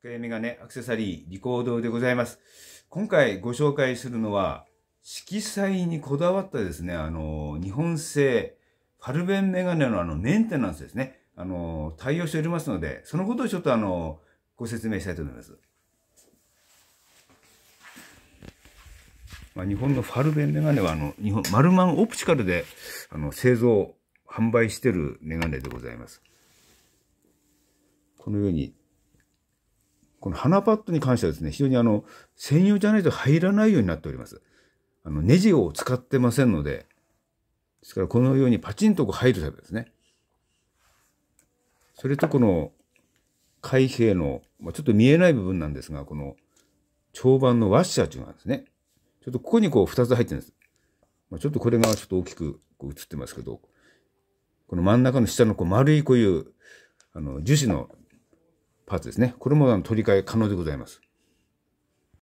深谷メガネアクセサリーリコードでございます。今回ご紹介するのは、色彩にこだわったですね、あの、日本製ファルベンメガネのあのメンテナンスですね、あの、対応しておりますので、そのことをちょっとあの、ご説明したいと思います。まあ、日本のファルベンメガネは、あの、日本、マルマンオプチカルで、あの、製造、販売してるメガネでございます。このようにこの鼻パッドに関してはですね、非常にあの、専用じゃないと入らないようになっております。あの、ネジを使ってませんので、ですからこのようにパチンとこう入るタイプですね。それとこの、開閉の、まあ、ちょっと見えない部分なんですが、この、長板のワッシャーというのがあるんですね、ちょっとここにこう2つ入ってるんです。まあ、ちょっとこれがちょっと大きくこう映ってますけど、この真ん中の下のこう丸いこういう、あの、樹脂のパーツですね。これもあの取り替え可能でございます。